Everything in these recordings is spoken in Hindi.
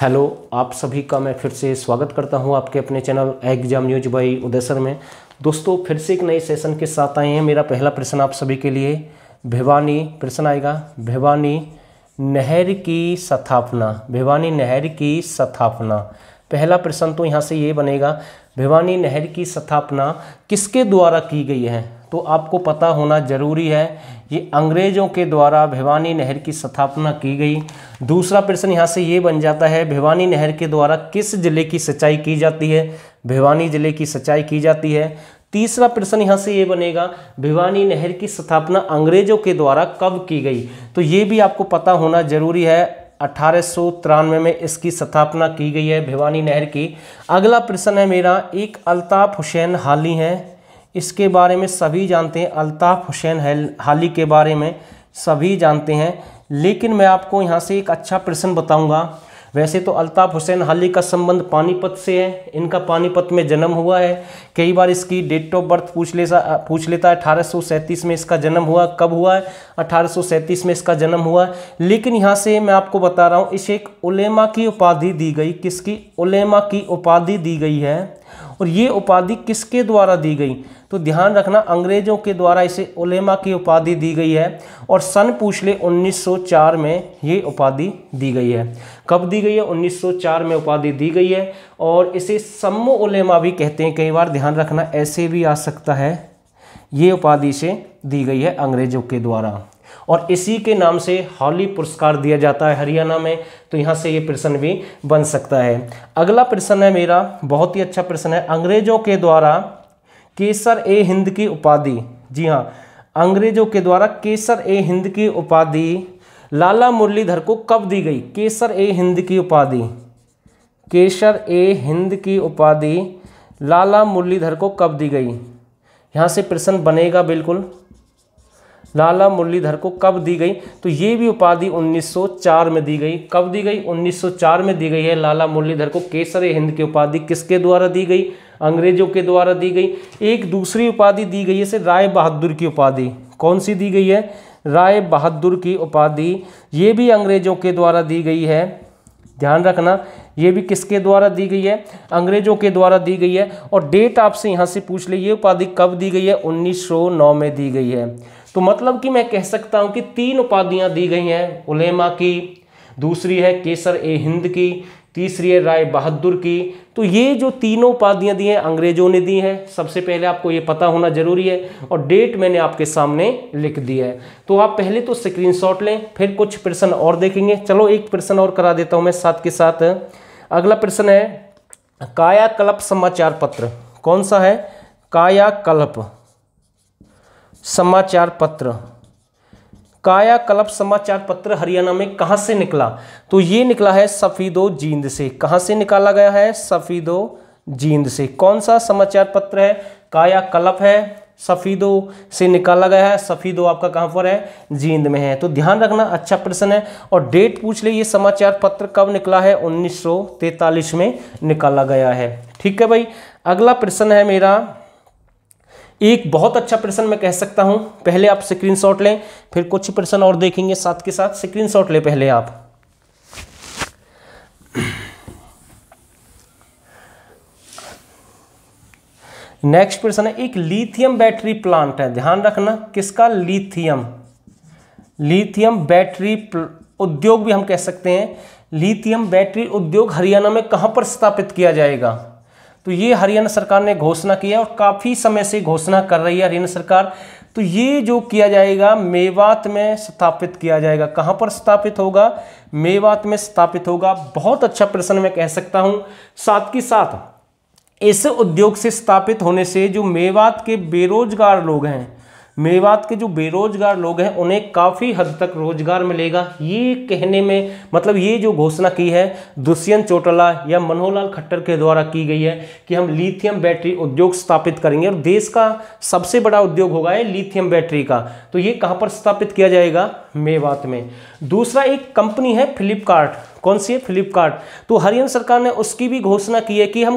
हेलो आप सभी का मैं फिर से स्वागत करता हूं आपके अपने channel exam news by Uday sir में दोस्तों फिर से एक नए सेशन के साथ आए हैं मेरा पहला प्रश्न आप सभी के लिए भिवानी प्रश्न आएगा भिवानी नहर की स्थापना भिवानी नहर की स्थापना पहला प्रश्न तो यहाँ से ये बनेगा भिवानी नहर की स्थापना किसके द्वारा की गई है तो आपको पता होना जरूरी है ये अंग्रेज़ों के द्वारा भिवानी नहर की स्थापना की गई दूसरा प्रश्न यहाँ से ये बन जाता है भिवानी नहर के द्वारा किस जिले की सिंचाई की जाती है भिवानी जिले की सिंचाई की जाती है तीसरा प्रश्न यहाँ से ये बनेगा भिवानी नहर की स्थापना अंग्रेजों के द्वारा कब की गई तो ये भी आपको पता होना जरूरी है अठारह में इसकी स्थापना की गई है भिवानी नहर की अगला प्रश्न है मेरा एक अल्ताफ हुसैन हाली हैं इसके बारे में सभी जानते हैं अल्ताफ़ हुसैन हाली के बारे में सभी जानते हैं लेकिन मैं आपको यहाँ से एक अच्छा प्रश्न बताऊँगा वैसे तो अल्ताफ़ हुसैन हाली का संबंध पानीपत से है इनका पानीपत में जन्म हुआ है कई बार इसकी डेट ऑफ बर्थ पूछ ले पूछ लेता है अठारह में इसका जन्म हुआ कब हुआ है अठारह में इसका जन्म हुआ लेकिन यहाँ से मैं आपको बता रहा हूँ इसे एक उलेमा की उपाधि दी गई किसकी उलेमा की उपाधि दी गई है और ये उपाधि किसके द्वारा दी गई तो ध्यान रखना अंग्रेज़ों के द्वारा इसे उलेमा की उपाधि दी गई है और सन पूछले 1904 में ये उपाधि दी गई है कब दी गई है 1904 में उपाधि दी गई है और इसे सम्मो उलेमा भी कहते हैं कई बार ध्यान रखना ऐसे भी आ सकता है ये उपाधि से दी गई है अंग्रेज़ों के द्वारा और इसी के नाम से हॉली पुरस्कार दिया जाता है हरियाणा में तो यहाँ से ये प्रश्न भी बन सकता है अगला प्रश्न है मेरा बहुत ही अच्छा प्रश्न है अंग्रेजों के द्वारा केसर ए हिंद की उपाधि जी हाँ अंग्रेजों के द्वारा केसर ए हिंद की उपाधि लाला मुरलीधर को कब दी गई केसर ए हिंद की उपाधि केसर ए हिंद की उपाधि लाला मुरलीधर को कब दी गई यहाँ से प्रश्न बनेगा बिल्कुल लाला मुरलीधर को कब दी गई तो ये भी उपाधि 1904 में दी गई कब दी गई 1904 में दी गई है लाला मुरलीधर को केसर हिंद की उपाधि किसके द्वारा दी गई अंग्रेजों के द्वारा दी गई एक दूसरी उपाधि दी गई है राय बहादुर की उपाधि कौन सी दी गई है राय बहादुर की उपाधि ये भी अंग्रेजों के द्वारा दी गई है ध्यान रखना ये भी किसके द्वारा दी गई है अंग्रेजों के द्वारा दी गई है और डेट आपसे यहाँ से पूछ ले ये उपाधि कब दी गई है 1909 में दी गई है तो मतलब कि मैं कह सकता हूँ कि तीन उपाधियाँ दी गई हैं उलेमा की दूसरी है केसर ए हिंद की तीसरी है राय बहादुर की तो ये जो तीनों उपाधियाँ दी हैं अंग्रेजों ने दी हैं सबसे पहले आपको ये पता होना जरूरी है और डेट मैंने आपके सामने लिख दी है तो आप पहले तो स्क्रीनशॉट लें फिर कुछ प्रश्न और देखेंगे चलो एक प्रश्न और करा देता हूँ मैं साथ के साथ अगला प्रश्न है कायाकल्प समाचार पत्र कौन सा है कायाकल्प समाचार पत्र कायाकल्प समाचार पत्र हरियाणा में कहाँ से निकला तो ये निकला है सफ़ीदो जींद से कहाँ से निकाला गया है सफ़ीदो जींद से कौन सा समाचार पत्र है कायाकल्प है सफ़ीदो से निकाला गया है सफ़ीदो आपका कहाँ पर है जींद में है तो ध्यान रखना अच्छा प्रश्न है और डेट पूछ ले ये समाचार पत्र कब निकला है उन्नीस में निकाला गया है ठीक है भाई अगला प्रश्न है मेरा एक बहुत अच्छा प्रश्न मैं कह सकता हूं पहले आप स्क्रीनशॉट लें फिर कुछ प्रश्न और देखेंगे साथ के साथ स्क्रीनशॉट लें पहले आप नेक्स्ट प्रश्न है एक लिथियम बैटरी प्लांट है ध्यान रखना किसका लिथियम लिथियम बैटरी उद्योग भी हम कह सकते हैं लिथियम बैटरी उद्योग हरियाणा में कहां पर स्थापित किया जाएगा तो ये हरियाणा सरकार ने घोषणा किया और काफ़ी समय से घोषणा कर रही है हरियाणा सरकार तो ये जो किया जाएगा मेवात में स्थापित किया जाएगा कहाँ पर स्थापित होगा मेवात में स्थापित होगा बहुत अच्छा प्रश्न मैं कह सकता हूँ साथ ही साथ इस उद्योग से स्थापित होने से जो मेवात के बेरोजगार लोग हैं मेवात के जो बेरोजगार लोग हैं उन्हें काफ़ी हद तक रोजगार मिलेगा ये कहने में मतलब ये जो घोषणा की है दुष्यंत चौटाला या मनोहर लाल खट्टर के द्वारा की गई है कि हम लिथियम बैटरी उद्योग स्थापित करेंगे और देश का सबसे बड़ा उद्योग होगा ये लिथियम बैटरी का तो ये कहाँ पर स्थापित किया जाएगा मेवात में दूसरा एक कंपनी है फ्लिपकार्ट कौन सी है फ्लिपकार्ट तो हरियाणा सरकार ने उसकी भी घोषणा की है कि हम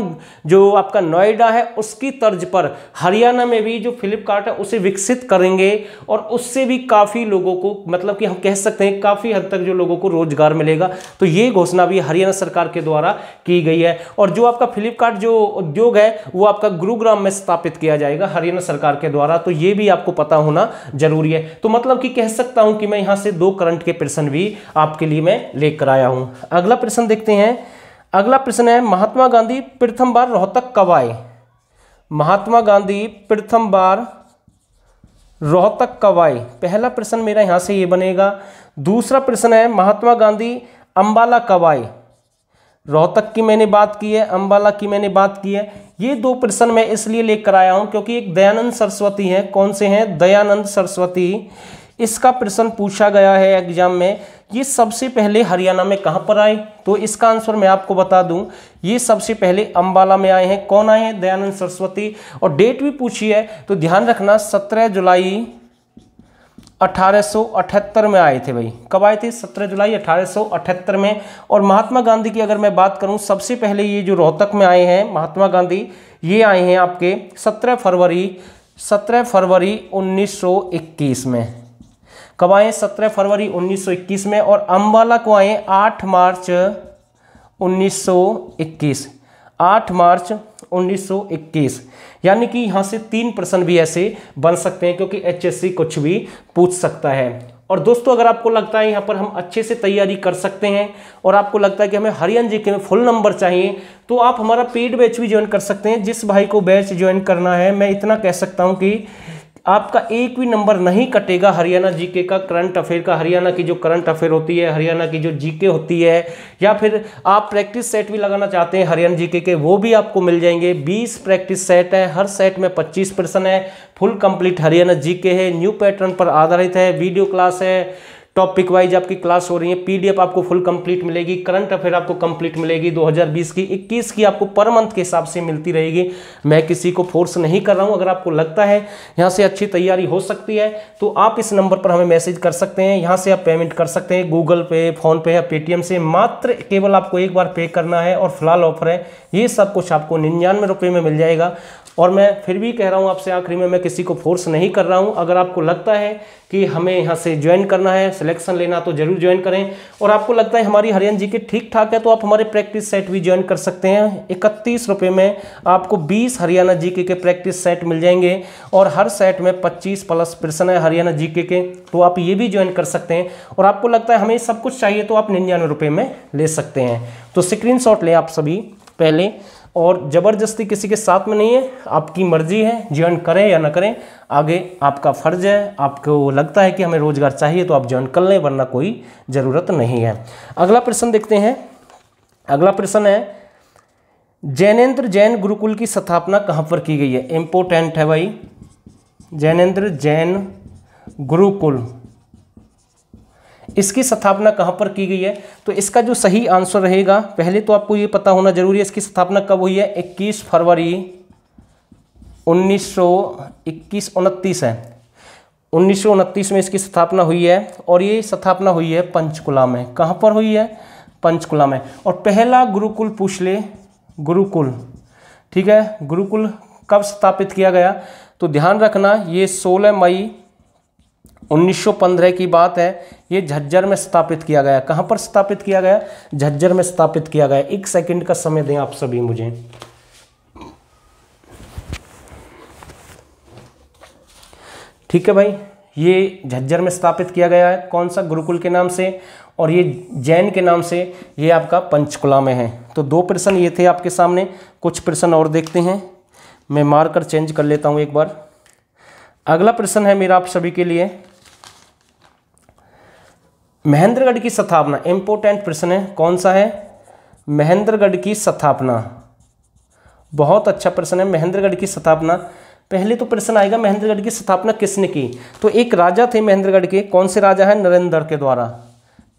जो आपका नोएडा है उसकी तर्ज पर हरियाणा में भी जो फ्लिपकार्ट है उसे विकसित करेंगे और उससे भी काफ़ी लोगों को मतलब कि हम कह सकते हैं काफ़ी हद तक जो लोगों को रोजगार मिलेगा तो ये घोषणा भी हरियाणा सरकार के द्वारा की गई है और जो आपका फ्लिपकार्ट जो उद्योग है वो आपका गुरुग्राम में स्थापित किया जाएगा हरियाणा सरकार के द्वारा तो ये भी आपको पता होना जरूरी है तो मतलब कि कह सकता हूं कि मैं यहां से दो करंट के प्रश्न भी आपके लिए मैं लेकर आया हूं अगला प्रश्न देखते हैं अगला प्रश्न है महात्मा गांधी प्रथम बार रोहतक कब आए महात्मा गांधी प्रथम बार रोहतक कब आए पहला प्रश्न मेरा यहां से ये बनेगा दूसरा प्रश्न है महात्मा गांधी अंबाला कब आए रोहतक की मैंने बात की है अम्बाला की मैंने बात की है ये दो प्रश्न मैं इसलिए लेकर आया हूं क्योंकि एक दयानंद सरस्वती है कौन से हैं दयानंद सरस्वती इसका प्रश्न पूछा गया है एग्जाम में ये सबसे पहले हरियाणा में कहाँ पर आए तो इसका आंसर मैं आपको बता दूं ये सबसे पहले अंबाला में आए हैं कौन आए हैं दयानंद सरस्वती और डेट भी पूछी है तो ध्यान रखना सत्रह जुलाई 1878 में आए थे भाई कब आए थे 17 जुलाई 1878 में और महात्मा गांधी की अगर मैं बात करूं सबसे पहले ये जो रोहतक में आए हैं महात्मा गांधी ये आए हैं आपके सत्रह फरवरी सत्रह फरवरी उन्नीस में कब आए सत्रह फरवरी 1921 में और अम्बाला को आए 8 मार्च 1921 8 मार्च 1921 यानी कि यहाँ से तीन प्रश्न भी ऐसे बन सकते हैं क्योंकि एचएससी कुछ भी पूछ सकता है और दोस्तों अगर आपको लगता है यहाँ पर हम अच्छे से तैयारी कर सकते हैं और आपको लगता है कि हमें हरियन जी के में फुल नंबर चाहिए तो आप हमारा पेड बैच भी ज्वाइन कर सकते हैं जिस भाई को बैच ज्वाइन करना है मैं इतना कह सकता हूँ कि आपका एक भी नंबर नहीं कटेगा हरियाणा जीके का करंट अफेयर का हरियाणा की जो करंट अफेयर होती है हरियाणा की जो जीके होती है या फिर आप प्रैक्टिस सेट भी लगाना चाहते हैं हरियाणा जीके के वो भी आपको मिल जाएंगे 20 प्रैक्टिस सेट है हर सेट में 25 प्रश्न है फुल कंप्लीट हरियाणा जीके है न्यू पैटर्न पर आधारित है वीडियो क्लास है टॉपिक वाइज आपकी क्लास हो रही है पीडीएफ आपको फुल कंप्लीट मिलेगी करंट अफेयर आपको कंप्लीट मिलेगी 2020 की 21 की आपको पर मंथ के हिसाब से मिलती रहेगी मैं किसी को फोर्स नहीं कर रहा हूं अगर आपको लगता है यहां से अच्छी तैयारी हो सकती है तो आप इस नंबर पर हमें मैसेज कर सकते हैं यहाँ से आप पेमेंट कर सकते हैं गूगल पे फ़ोनपे या पेटीएम से मात्र केवल आपको एक बार पे करना है और फिलहाल ऑफर है ये सब कुछ आपको निन्यानवे रुपये में मिल जाएगा और मैं फिर भी कह रहा हूँ आपसे आखिरी में मैं किसी को फोर्स नहीं कर रहा हूँ अगर आपको लगता है कि हमें यहाँ से ज्वाइन करना है सिलेक्शन लेना तो जरूर ज्वाइन करें और आपको लगता है हमारी हरियन जी के ठीक ठाक है तो आप हमारे प्रैक्टिस सेट भी ज्वाइन कर सकते हैं इकतीस रुपये में आपको बीस हरियाणा जी के प्रैक्टिस सेट मिल जाएंगे और हर सेट में पच्चीस प्लस प्रश्न है हरियाणा जी के तो आप ये भी ज्वाइन कर सकते हैं और आपको लगता है हमें सब कुछ चाहिए तो आप निन्यानवे रुपये में ले सकते हैं तो स्क्रीन लें आप सभी पहले और ज़बरदस्ती किसी के साथ में नहीं है आपकी मर्जी है ज्वाइन करें या ना करें आगे आपका फ़र्ज है आपको लगता है कि हमें रोज़गार चाहिए तो आप ज्वाइन कर लें वरना कोई ज़रूरत नहीं है अगला प्रश्न देखते हैं अगला प्रश्न है जैनेन्द्र जैन गुरुकुल की स्थापना कहाँ पर की गई है इम्पोर्टेंट है भाई जैनेन्द्र जैन गुरुकुल इसकी स्थापना कहाँ पर की गई है तो इसका जो सही आंसर रहेगा पहले तो आपको ये पता होना जरूरी है इसकी स्थापना कब हुई है 21 फरवरी उन्नीस सौ इक्कीस है उन्नीस में इसकी स्थापना हुई है और ये स्थापना हुई है पंचकुला में कहाँ पर हुई है पंचकुला में और पहला गुरुकुल पूछ ले गुरुकुल ठीक है गुरुकुल कब स्थापित किया गया तो ध्यान रखना ये 16 मई 1915 की बात है ये झज्जर में स्थापित किया गया कहां पर स्थापित किया गया झज्जर में स्थापित किया गया एक सेकंड का समय दें आप सभी मुझे ठीक है भाई ये झज्जर में स्थापित किया गया है कौन सा गुरुकुल के नाम से और ये जैन के नाम से ये आपका पंचकुला में है तो दो प्रश्न ये थे आपके सामने कुछ प्रश्न और देखते हैं मैं मार्कर चेंज कर लेता हूँ एक बार अगला प्रश्न है मेरा आप सभी के लिए महेंद्रगढ़ की स्थापना इंपोर्टेंट प्रश्न है कौन सा है महेंद्रगढ़ की स्थापना बहुत अच्छा प्रश्न है महेंद्रगढ़ की स्थापना पहले तो प्रश्न आएगा महेंद्रगढ़ की स्थापना किसने की तो एक राजा थे महेंद्रगढ़ के कौन से राजा है नरेंद्र के द्वारा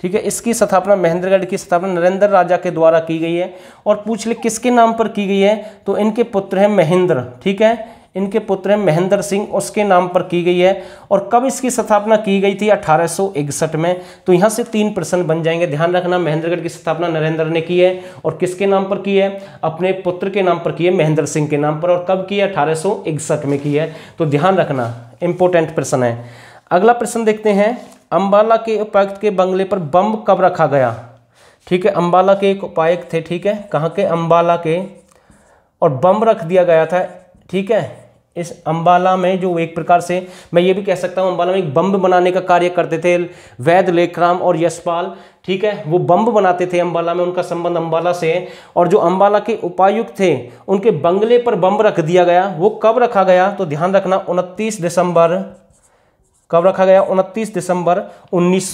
ठीक है इसकी स्थापना महेंद्रगढ़ की स्थापना नरेंद्र राजा के द्वारा की गई है और पूछ ले किसके नाम पर की गई है तो इनके पुत्र हैं महेंद्र ठीक है इनके पुत्र हैं महेंद्र सिंह उसके नाम पर की गई है और कब इसकी स्थापना की गई थी अठारह में तो यहाँ से तीन प्रश्न बन जाएंगे ध्यान रखना महेंद्रगढ़ की स्थापना नरेंद्र ने की है और किसके नाम पर की है अपने पुत्र के नाम पर की है महेंद्र सिंह के नाम पर और कब की है अठारह में की है तो ध्यान रखना इंपॉर्टेंट प्रश्न है अगला प्रश्न देखते हैं अंबाला के उपायुक्त के बंगले पर बम कब रखा गया ठीक है अंबाला के एक उपायुक्त थे ठीक है कहाँ के अंबाला के और बम रख दिया गया था ठीक है इस अंबाला में जो एक प्रकार से मैं ये भी कह सकता हूँ अंबाला में एक बम्ब बनाने का कार्य करते थे वैद लेखराम और यशपाल ठीक है वो बम्ब बनाते थे अंबाला में उनका संबंध अंबाला से है और जो अंबाला के उपायुक्त थे उनके बंगले पर बम्ब रख दिया गया वो कब रखा गया तो ध्यान रखना उनतीस दिसंबर कब रखा गया उनतीस दिसंबर उन्नीस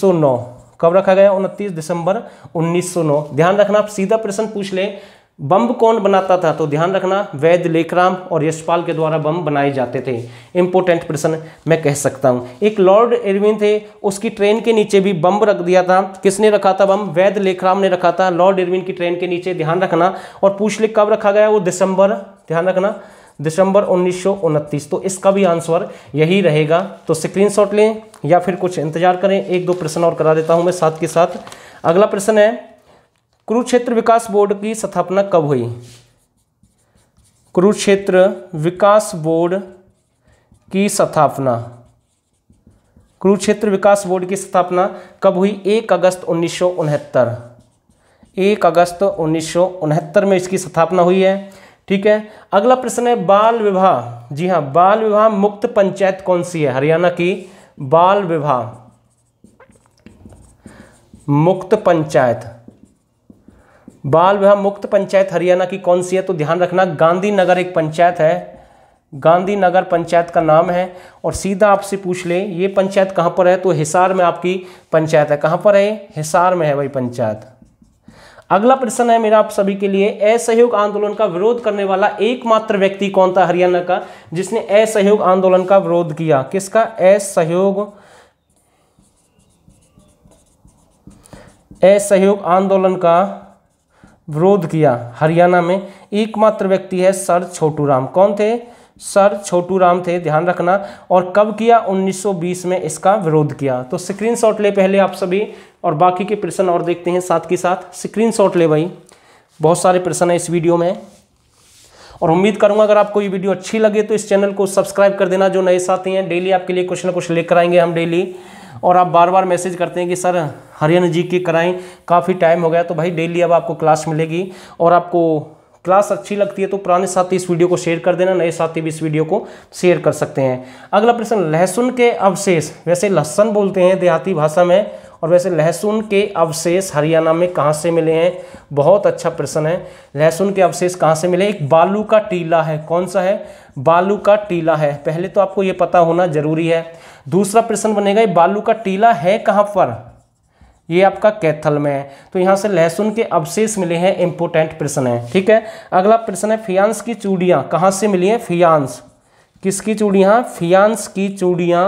कब रखा गया उनतीस दिसंबर 1909 ध्यान रखना आप सीधा प्रश्न पूछ ले बम कौन बनाता था तो ध्यान रखना वैद लेखराम और यशपाल के द्वारा बम बनाए जाते थे इंपोर्टेंट प्रश्न मैं कह सकता हूँ एक लॉर्ड इरविन थे उसकी ट्रेन के नीचे भी बम रख दिया था किसने रखा था बम वैद्य लेखराम ने रखा था लॉर्ड इरविन की ट्रेन के नीचे ध्यान रखना और पूछ ले कब रखा गया वो दिसंबर ध्यान रखना दिसंबर उन्नीस तो इसका भी आंसर यही रहेगा तो स्क्रीन लें या फिर कुछ इंतजार करें एक दो प्रश्न और करा देता हूँ मैं साथ के साथ अगला प्रश्न है कुरुक्षेत्र विकास बोर्ड की स्थापना कब हुई कुरुक्षेत्र विकास बोर्ड की स्थापना कुरुक्षेत्र विकास बोर्ड की स्थापना कब हुई एक अगस्त उन्नीस एक अगस्त उन्नीस में इसकी स्थापना हुई है ठीक है अगला प्रश्न है बाल विवाह जी हाँ बाल विवाह मुक्त पंचायत कौन सी है हरियाणा की बाल विवाह मुक्त पंचायत बाल विवाह मुक्त पंचायत हरियाणा की कौन सी है तो ध्यान रखना गांधी नगर एक पंचायत है गांधीनगर पंचायत का नाम है और सीधा आपसे पूछ ले ये पंचायत कहाँ पर है तो हिसार में आपकी पंचायत है कहाँ पर है हिसार में है भाई पंचायत अगला प्रश्न है मेरा आप सभी के लिए असहयोग आंदोलन का विरोध करने वाला एकमात्र व्यक्ति कौन था हरियाणा का जिसने असहयोग आंदोलन का विरोध किया किसका असहयोग असहयोग आंदोलन का विरोध किया हरियाणा में एकमात्र व्यक्ति है सर छोटू राम कौन थे सर छोटू राम थे ध्यान रखना और कब किया 1920 में इसका विरोध किया तो स्क्रीनशॉट ले पहले आप सभी और बाकी के प्रश्न और देखते हैं साथ के साथ स्क्रीनशॉट ले भाई बहुत सारे प्रश्न हैं इस वीडियो में और उम्मीद करूंगा अगर आपको ये वीडियो अच्छी लगे तो इस चैनल को सब्सक्राइब कर देना जो नए साथी हैं डेली आपके लिए कुछ ना कुछ लेकर आएंगे हम डेली और आप बार बार मैसेज करते हैं कि सर हरियाणा जी की कराएं काफ़ी टाइम हो गया तो भाई डेली अब आपको क्लास मिलेगी और आपको क्लास अच्छी लगती है तो पुराने साथी इस वीडियो को शेयर कर देना नए साथी भी इस वीडियो को शेयर कर सकते हैं अगला प्रश्न लहसुन के अवशेष वैसे लहसन बोलते हैं देहाती भाषा में और वैसे लहसुन के अवशेष हरियाणा में कहाँ से मिले हैं बहुत अच्छा प्रश्न है लहसुन के अवशेष कहाँ से मिले एक बालू का टीला है कौन सा है बालू का टीला है पहले तो आपको ये पता होना जरूरी है दूसरा प्रश्न बनेगा ये बालू का टीला है कहाँ पर ये आपका कैथल में है तो यहाँ से लहसुन के अवशेष मिले हैं इंपोर्टेंट प्रश्न है ठीक है अगला प्रश्न है फियांस की चूड़ियाँ कहाँ से मिली हैं फियांस किसकी चूड़ियाँ फियांस की चूड़ियाँ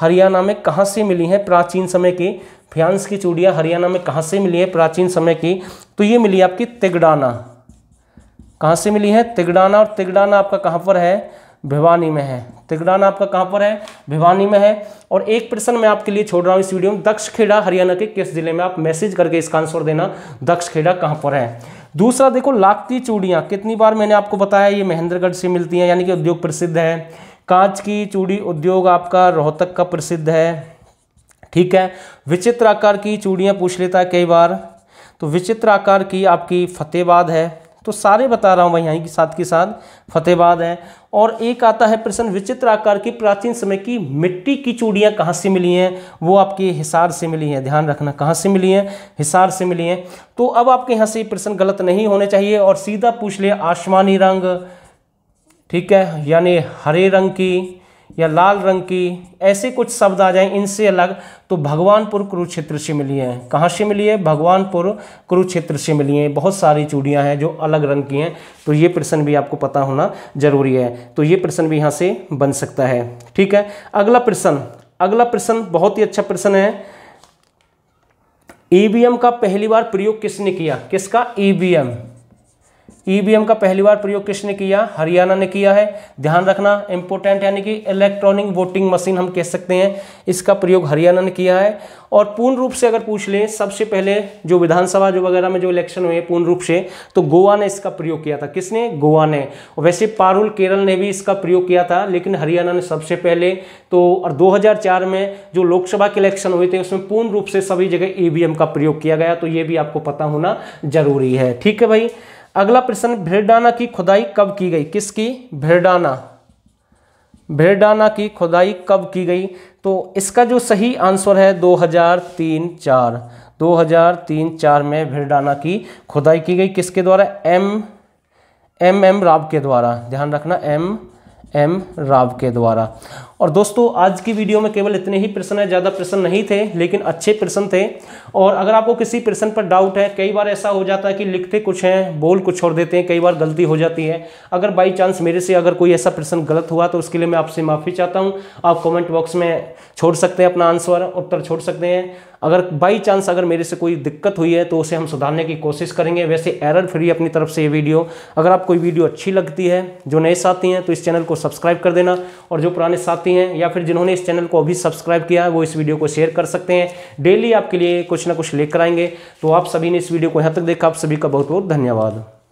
हरियाणा में कहाँ से मिली हैं प्राचीन समय की फियांस की चूड़ियाँ हरियाणा में कहाँ से मिली है प्राचीन समय की तो ये मिली आपकी तिगडाना कहाँ से मिली है तिगडाना और तिगडाना आपका कहाँ पर है भिवानी में है तिगड़ान आपका कहाँ पर है भिवानी में है और एक प्रश्न मैं आपके लिए छोड़ रहा हूँ इस वीडियो में दक्ष खेड़ा हरियाणा के किस जिले में आप मैसेज करके इसका आंसर देना दक्ष खेड़ा कहाँ पर है दूसरा देखो लाखती चूड़ियाँ कितनी बार मैंने आपको बताया ये महेंद्रगढ़ से मिलती हैं यानी कि उद्योग प्रसिद्ध है कांच की चूड़ी उद्योग आपका रोहतक का प्रसिद्ध है ठीक है विचित्र आकार की चूड़ियाँ पूछ लेता है कई बार तो विचित्र आकार की आपकी फतेहबाद है तो सारे बता रहा हूँ मैं यहीं के साथ के साथ फतेहबाद है और एक आता है प्रश्न विचित्र आकार की प्राचीन समय की मिट्टी की चूड़ियाँ कहाँ से मिली हैं वो आपके हिसार से मिली हैं ध्यान रखना कहाँ से मिली हैं हिसार से मिली हैं तो अब आपके यहाँ से प्रश्न गलत नहीं होने चाहिए और सीधा पूछ ले आसमानी रंग ठीक है यानी हरे रंग की या लाल रंग की ऐसे कुछ शब्द आ जाएं इनसे अलग तो भगवानपुर कुरुक्षेत्र से मिली हैं कहाँ से मिली है भगवानपुर कुरुक्षेत्र से मिली हैं बहुत सारी चूड़ियाँ हैं जो अलग रंग की हैं तो ये प्रश्न भी आपको पता होना जरूरी है तो ये प्रश्न भी यहाँ से बन सकता है ठीक है अगला प्रश्न अगला प्रश्न बहुत ही अच्छा प्रश्न है ईवीएम का पहली बार प्रयोग किसने किया किसका ईवीएम ईवीएम का पहली बार प्रयोग किसने किया हरियाणा ने किया है ध्यान रखना इंपोर्टेंट यानी कि इलेक्ट्रॉनिक वोटिंग मशीन हम कह सकते हैं इसका प्रयोग हरियाणा ने किया है और पूर्ण रूप से अगर पूछ लें सबसे पहले जो विधानसभा जो वगैरह में जो इलेक्शन हुए पूर्ण रूप से तो गोवा ने इसका प्रयोग किया था किसने गोवा ने वैसे पारुल केरल ने भी इसका प्रयोग किया था लेकिन हरियाणा ने सबसे पहले तो और 2004 में जो लोकसभा के इलेक्शन हुए थे उसमें पूर्ण रूप से सभी जगह ईवीएम का प्रयोग किया गया तो ये भी आपको पता होना जरूरी है ठीक है भाई अगला प्रश्न भेड़ाना की खुदाई कब की गई किसकी भेड़ाना भेड़ाना की खुदाई कब की गई तो इसका जो सही आंसर है 2003 चार 2003 चार में भेड़ाना की खुदाई की गई किसके द्वारा एम एम एम राव के द्वारा ध्यान रखना एम एम राव के द्वारा और दोस्तों आज की वीडियो में केवल इतने ही प्रश्न है ज़्यादा प्रश्न नहीं थे लेकिन अच्छे प्रश्न थे और अगर आपको किसी प्रश्न पर डाउट है कई बार ऐसा हो जाता है कि लिखते कुछ हैं बोल कुछ छोड़ देते हैं कई बार गलती हो जाती है अगर बाई चांस मेरे से अगर कोई ऐसा प्रश्न गलत हुआ तो उसके लिए मैं आपसे माफ़ी चाहता हूँ आप कॉमेंट बॉक्स में छोड़ सकते हैं अपना आंसर उत्तर छोड़ सकते हैं अगर बाई चांस अगर मेरे से कोई दिक्कत हुई है तो उसे हम सुधारने की कोशिश करेंगे वैसे एरर फ्री अपनी तरफ से ये वीडियो अगर आपको वीडियो अच्छी लगती है जो नए साथी हैं तो इस चैनल को सब्सक्राइब कर देना और जो पुराने साथी हैं या फिर जिन्होंने इस चैनल को अभी सब्सक्राइब किया है वो इस वीडियो को शेयर कर सकते हैं डेली आपके लिए कुछ ना कुछ लेकर आएंगे तो आप सभी ने इस वीडियो को यहाँ तक देखा आप सभी का बहुत बहुत धन्यवाद